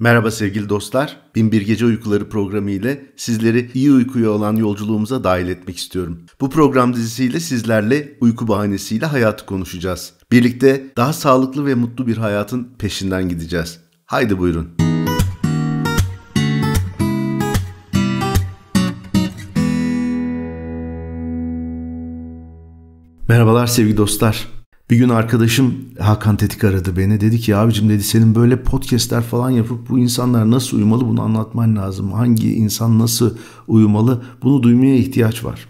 Merhaba sevgili dostlar. Binbir Gece Uykuları programı ile sizleri iyi uykuya olan yolculuğumuza dahil etmek istiyorum. Bu program dizisiyle sizlerle uyku bahanesiyle hayatı konuşacağız. Birlikte daha sağlıklı ve mutlu bir hayatın peşinden gideceğiz. Haydi buyurun. Merhabalar sevgili dostlar. Bir gün arkadaşım Hakan Tetik aradı beni. Dedi ki abicim dedi senin böyle podcastler falan yapıp bu insanlar nasıl uyumalı bunu anlatman lazım. Hangi insan nasıl uyumalı bunu duymaya ihtiyaç var.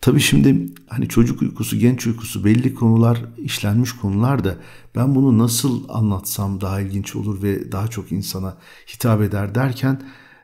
Tabii şimdi hani çocuk uykusu, genç uykusu belli konular, işlenmiş konular da ben bunu nasıl anlatsam daha ilginç olur ve daha çok insana hitap eder derken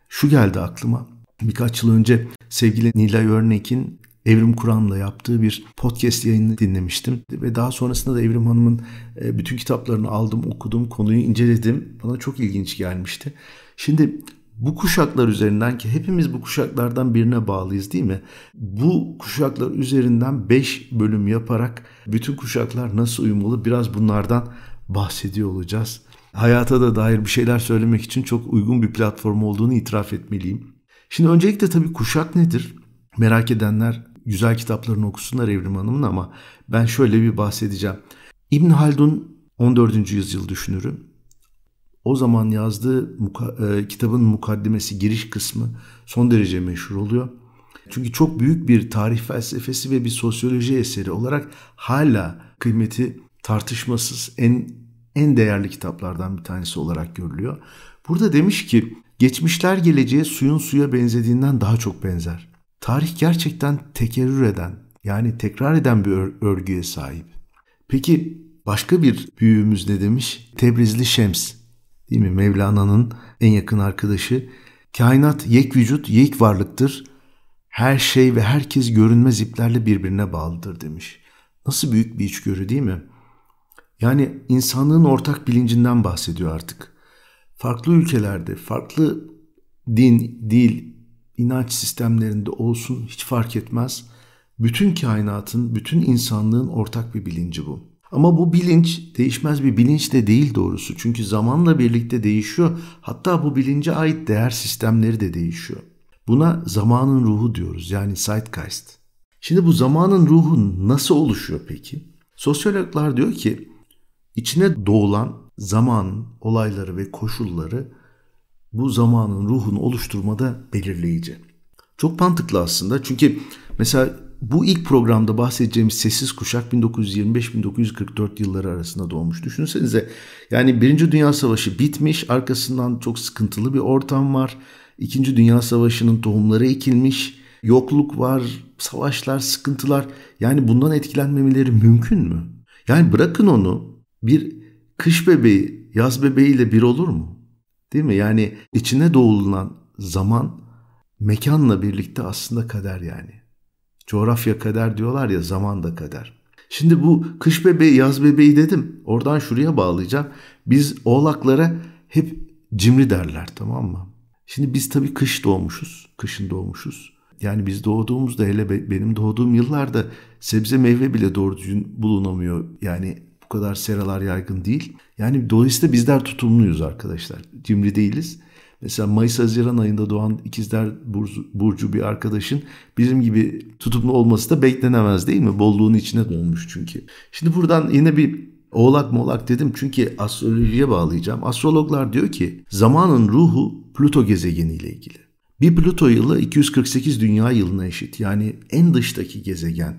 şu geldi aklıma. Birkaç yıl önce sevgili Nilay Örnek'in Evrim Kur'an'la yaptığı bir podcast yayını dinlemiştim. Ve daha sonrasında da Evrim Hanım'ın e, bütün kitaplarını aldım, okudum, konuyu inceledim. Bana çok ilginç gelmişti. Şimdi bu kuşaklar üzerinden ki hepimiz bu kuşaklardan birine bağlıyız değil mi? Bu kuşaklar üzerinden 5 bölüm yaparak bütün kuşaklar nasıl uyumlu, biraz bunlardan bahsediyor olacağız. Hayata da dair bir şeyler söylemek için çok uygun bir platform olduğunu itiraf etmeliyim. Şimdi öncelikle tabii kuşak nedir? Merak edenler güzel kitaplarını okusunlar Evrim Hanım'ın ama ben şöyle bir bahsedeceğim. İbn Haldun 14. yüzyıl düşünürü. O zaman yazdığı muka, e, kitabın mukaddimesi giriş kısmı son derece meşhur oluyor. Çünkü çok büyük bir tarih felsefesi ve bir sosyoloji eseri olarak hala kıymeti tartışmasız en en değerli kitaplardan bir tanesi olarak görülüyor. Burada demiş ki geçmişler geleceğe suyun suya benzediğinden daha çok benzer. Tarih gerçekten tekerrür eden yani tekrar eden bir ör- örgüye sahip. Peki başka bir büyüğümüz ne demiş? Tebrizli Şems değil mi? Mevlana'nın en yakın arkadaşı. Kainat yek vücut, yek varlıktır. Her şey ve herkes görünmez iplerle birbirine bağlıdır demiş. Nasıl büyük bir içgörü değil mi? Yani insanlığın ortak bilincinden bahsediyor artık. Farklı ülkelerde, farklı din, dil, inanç sistemlerinde olsun hiç fark etmez. Bütün kainatın, bütün insanlığın ortak bir bilinci bu. Ama bu bilinç değişmez bir bilinç de değil doğrusu. Çünkü zamanla birlikte değişiyor. Hatta bu bilince ait değer sistemleri de değişiyor. Buna zamanın ruhu diyoruz yani zeitgeist. Şimdi bu zamanın ruhu nasıl oluşuyor peki? Sosyologlar diyor ki içine doğulan zaman, olayları ve koşulları bu zamanın ruhunu oluşturmada belirleyici. Çok mantıklı aslında çünkü mesela bu ilk programda bahsedeceğimiz sessiz kuşak 1925-1944 yılları arasında doğmuş. Düşünsenize yani Birinci Dünya Savaşı bitmiş arkasından çok sıkıntılı bir ortam var. İkinci Dünya Savaşı'nın tohumları ekilmiş. Yokluk var, savaşlar, sıkıntılar. Yani bundan etkilenmemeleri mümkün mü? Yani bırakın onu bir kış bebeği, yaz bebeğiyle bir olur mu? Değil mi? Yani içine doğulunan zaman mekanla birlikte aslında kader yani. Coğrafya kader diyorlar ya zaman da kader. Şimdi bu kış bebeği yaz bebeği dedim. Oradan şuraya bağlayacağım. Biz oğlaklara hep cimri derler tamam mı? Şimdi biz tabii kış doğmuşuz. Kışın doğmuşuz. Yani biz doğduğumuzda hele benim doğduğum yıllarda sebze meyve bile doğru düzgün bulunamıyor. Yani bu kadar seralar yaygın değil. Yani dolayısıyla bizler tutumluyuz arkadaşlar. Cimri değiliz. Mesela Mayıs-Haziran ayında doğan ikizler burcu, bir arkadaşın bizim gibi tutumlu olması da beklenemez değil mi? Bolluğun içine dolmuş çünkü. Şimdi buradan yine bir oğlak molak dedim çünkü astrolojiye bağlayacağım. Astrologlar diyor ki zamanın ruhu Plüto gezegeniyle ilgili. Bir Plüto yılı 248 dünya yılına eşit. Yani en dıştaki gezegen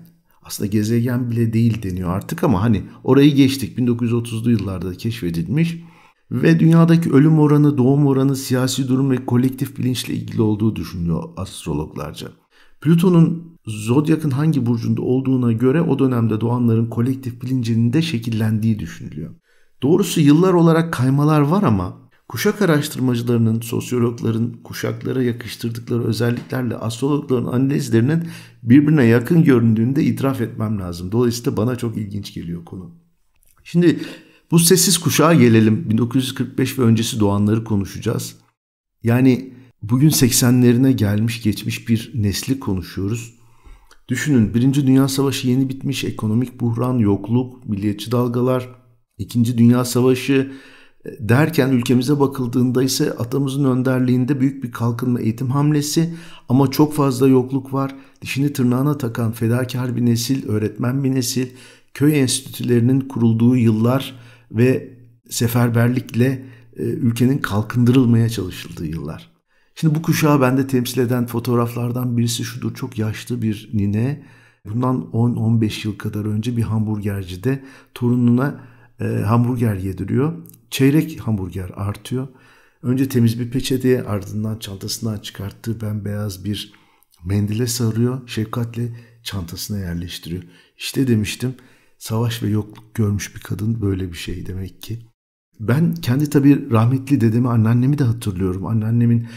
aslında gezegen bile değil deniyor artık ama hani orayı geçtik 1930'lu yıllarda keşfedilmiş ve dünyadaki ölüm oranı, doğum oranı, siyasi durum ve kolektif bilinçle ilgili olduğu düşünülüyor astrologlarca. Plüton'un Zodyak'ın hangi burcunda olduğuna göre o dönemde doğanların kolektif bilincinin de şekillendiği düşünülüyor. Doğrusu yıllar olarak kaymalar var ama Kuşak araştırmacılarının, sosyologların kuşaklara yakıştırdıkları özelliklerle astrologların analizlerinin birbirine yakın göründüğünü de itiraf etmem lazım. Dolayısıyla bana çok ilginç geliyor konu. Şimdi bu sessiz kuşağa gelelim. 1945 ve öncesi doğanları konuşacağız. Yani bugün 80'lerine gelmiş geçmiş bir nesli konuşuyoruz. Düşünün Birinci Dünya Savaşı yeni bitmiş, ekonomik buhran, yokluk, milliyetçi dalgalar, İkinci Dünya Savaşı, derken ülkemize bakıldığında ise atamızın önderliğinde büyük bir kalkınma eğitim hamlesi ama çok fazla yokluk var. Dişini tırnağına takan fedakar bir nesil, öğretmen bir nesil, köy enstitülerinin kurulduğu yıllar ve seferberlikle e, ülkenin kalkındırılmaya çalışıldığı yıllar. Şimdi bu kuşağı bende temsil eden fotoğraflardan birisi şudur. Çok yaşlı bir nine bundan 10-15 yıl kadar önce bir hamburgercide torununa e, hamburger yediriyor. Çeyrek hamburger artıyor. Önce temiz bir peçeteye ardından çantasından çıkarttığı bembeyaz bir mendile sarıyor. Şefkatle çantasına yerleştiriyor. İşte demiştim savaş ve yokluk görmüş bir kadın böyle bir şey demek ki. Ben kendi tabii rahmetli dedemi anneannemi de hatırlıyorum. Anneannemin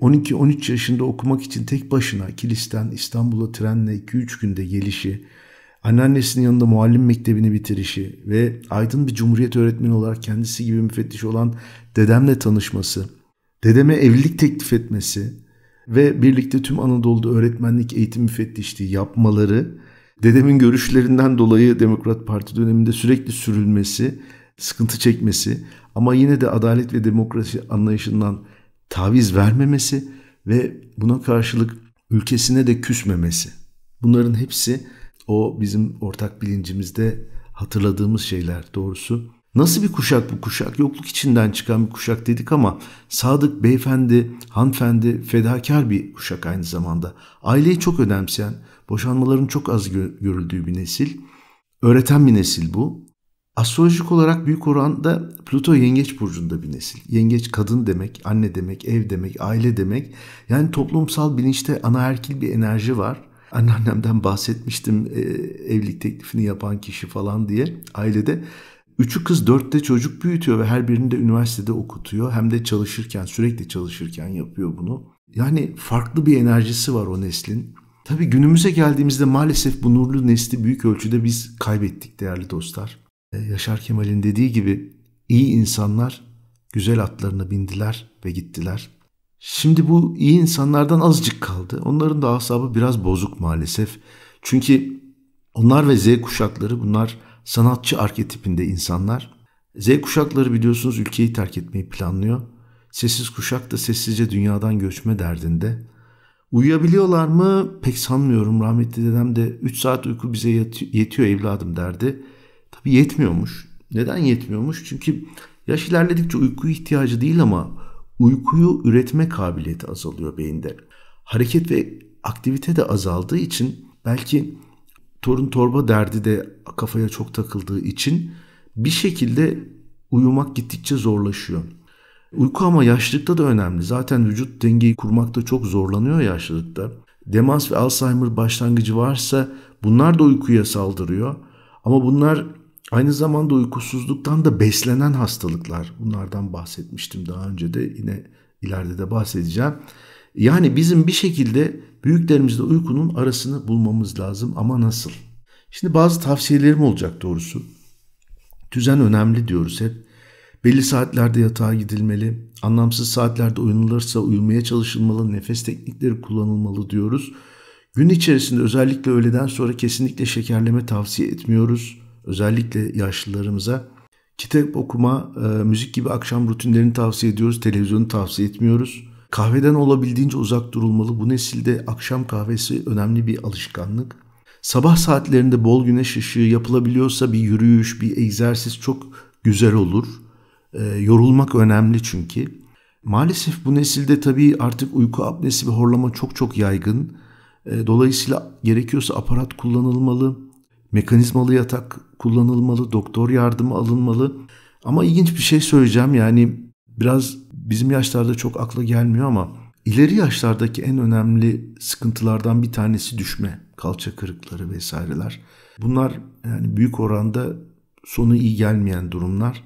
12-13 yaşında okumak için tek başına kilisten İstanbul'a trenle 2-3 günde gelişi, Anneannesinin yanında muallim mektebini bitirişi ve aydın bir cumhuriyet öğretmeni olarak kendisi gibi müfettiş olan dedemle tanışması, dedeme evlilik teklif etmesi ve birlikte tüm Anadolu'da öğretmenlik eğitim müfettişliği yapmaları, dedemin görüşlerinden dolayı Demokrat Parti döneminde sürekli sürülmesi, sıkıntı çekmesi ama yine de adalet ve demokrasi anlayışından taviz vermemesi ve buna karşılık ülkesine de küsmemesi. Bunların hepsi o bizim ortak bilincimizde hatırladığımız şeyler doğrusu. Nasıl bir kuşak bu kuşak? Yokluk içinden çıkan bir kuşak dedik ama Sadık beyefendi, hanımefendi fedakar bir kuşak aynı zamanda. Aileyi çok önemseyen, boşanmaların çok az görüldüğü bir nesil. Öğreten bir nesil bu. Astrolojik olarak büyük oranda Pluto yengeç burcunda bir nesil. Yengeç kadın demek, anne demek, ev demek, aile demek. Yani toplumsal bilinçte anaerkil bir enerji var. Anneannemden bahsetmiştim e, evlilik teklifini yapan kişi falan diye ailede. Üçü kız dörtte çocuk büyütüyor ve her birini de üniversitede okutuyor. Hem de çalışırken sürekli çalışırken yapıyor bunu. Yani farklı bir enerjisi var o neslin. Tabii günümüze geldiğimizde maalesef bu nurlu nesli büyük ölçüde biz kaybettik değerli dostlar. Ee, Yaşar Kemal'in dediği gibi iyi insanlar güzel atlarına bindiler ve gittiler. Şimdi bu iyi insanlardan azıcık kaldı. Onların da asabı biraz bozuk maalesef. Çünkü onlar ve Z kuşakları bunlar sanatçı arketipinde insanlar. Z kuşakları biliyorsunuz ülkeyi terk etmeyi planlıyor. Sessiz kuşak da sessizce dünyadan göçme derdinde. Uyuyabiliyorlar mı? Pek sanmıyorum. Rahmetli dedem de 3 saat uyku bize yetiyor evladım derdi. Tabii yetmiyormuş. Neden yetmiyormuş? Çünkü yaş ilerledikçe uyku ihtiyacı değil ama uykuyu üretme kabiliyeti azalıyor beyinde. Hareket ve aktivite de azaldığı için belki torun torba derdi de kafaya çok takıldığı için bir şekilde uyumak gittikçe zorlaşıyor. Uyku ama yaşlılıkta da önemli. Zaten vücut dengeyi kurmakta çok zorlanıyor yaşlılıkta. Demans ve Alzheimer başlangıcı varsa bunlar da uykuya saldırıyor. Ama bunlar Aynı zamanda uykusuzluktan da beslenen hastalıklar. Bunlardan bahsetmiştim daha önce de yine ileride de bahsedeceğim. Yani bizim bir şekilde büyüklerimizle uykunun arasını bulmamız lazım ama nasıl? Şimdi bazı tavsiyelerim olacak doğrusu. Düzen önemli diyoruz hep. Belli saatlerde yatağa gidilmeli, anlamsız saatlerde uyunulursa uyumaya çalışılmalı, nefes teknikleri kullanılmalı diyoruz. Gün içerisinde özellikle öğleden sonra kesinlikle şekerleme tavsiye etmiyoruz. Özellikle yaşlılarımıza kitap okuma, e, müzik gibi akşam rutinlerini tavsiye ediyoruz. Televizyonu tavsiye etmiyoruz. Kahveden olabildiğince uzak durulmalı. Bu nesilde akşam kahvesi önemli bir alışkanlık. Sabah saatlerinde bol güneş ışığı yapılabiliyorsa bir yürüyüş, bir egzersiz çok güzel olur. E, yorulmak önemli çünkü. Maalesef bu nesilde tabii artık uyku apnesi ve horlama çok çok yaygın. E, dolayısıyla gerekiyorsa aparat kullanılmalı mekanizmalı yatak kullanılmalı, doktor yardımı alınmalı. Ama ilginç bir şey söyleyeceğim yani biraz bizim yaşlarda çok akla gelmiyor ama ileri yaşlardaki en önemli sıkıntılardan bir tanesi düşme, kalça kırıkları vesaireler. Bunlar yani büyük oranda sonu iyi gelmeyen durumlar.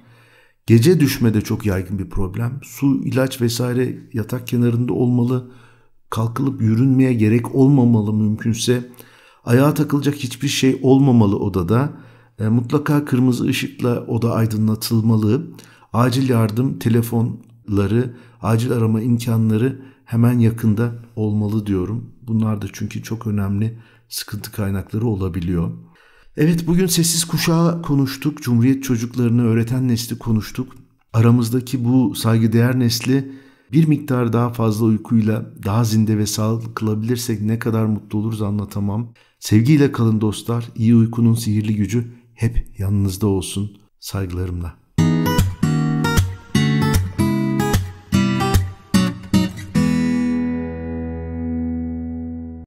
Gece düşme de çok yaygın bir problem. Su, ilaç vesaire yatak kenarında olmalı. Kalkılıp yürünmeye gerek olmamalı mümkünse. Ayağa takılacak hiçbir şey olmamalı odada. E, mutlaka kırmızı ışıkla oda aydınlatılmalı. Acil yardım telefonları, acil arama imkanları hemen yakında olmalı diyorum. Bunlar da çünkü çok önemli sıkıntı kaynakları olabiliyor. Evet bugün sessiz kuşağı konuştuk. Cumhuriyet çocuklarını öğreten nesli konuştuk. Aramızdaki bu saygıdeğer nesli bir miktar daha fazla uykuyla daha zinde ve sağlıklı kılabilirsek ne kadar mutlu oluruz anlatamam. Sevgiyle kalın dostlar. İyi uykunun sihirli gücü hep yanınızda olsun. Saygılarımla.